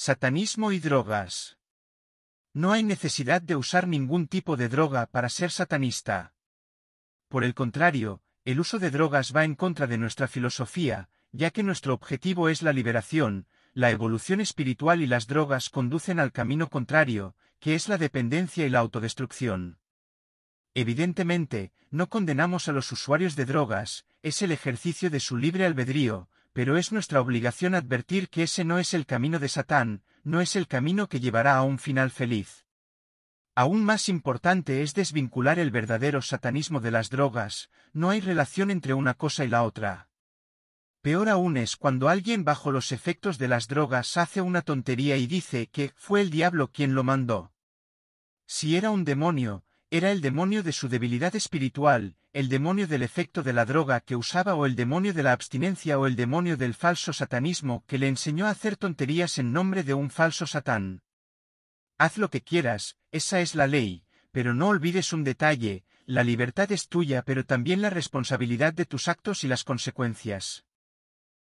Satanismo y drogas. No hay necesidad de usar ningún tipo de droga para ser satanista. Por el contrario, el uso de drogas va en contra de nuestra filosofía, ya que nuestro objetivo es la liberación, la evolución espiritual y las drogas conducen al camino contrario, que es la dependencia y la autodestrucción. Evidentemente, no condenamos a los usuarios de drogas, es el ejercicio de su libre albedrío, pero es nuestra obligación advertir que ese no es el camino de Satán, no es el camino que llevará a un final feliz. Aún más importante es desvincular el verdadero satanismo de las drogas, no hay relación entre una cosa y la otra. Peor aún es cuando alguien bajo los efectos de las drogas hace una tontería y dice que fue el diablo quien lo mandó. Si era un demonio, era el demonio de su debilidad espiritual, el demonio del efecto de la droga que usaba o el demonio de la abstinencia o el demonio del falso satanismo que le enseñó a hacer tonterías en nombre de un falso satán. Haz lo que quieras, esa es la ley, pero no olvides un detalle, la libertad es tuya pero también la responsabilidad de tus actos y las consecuencias.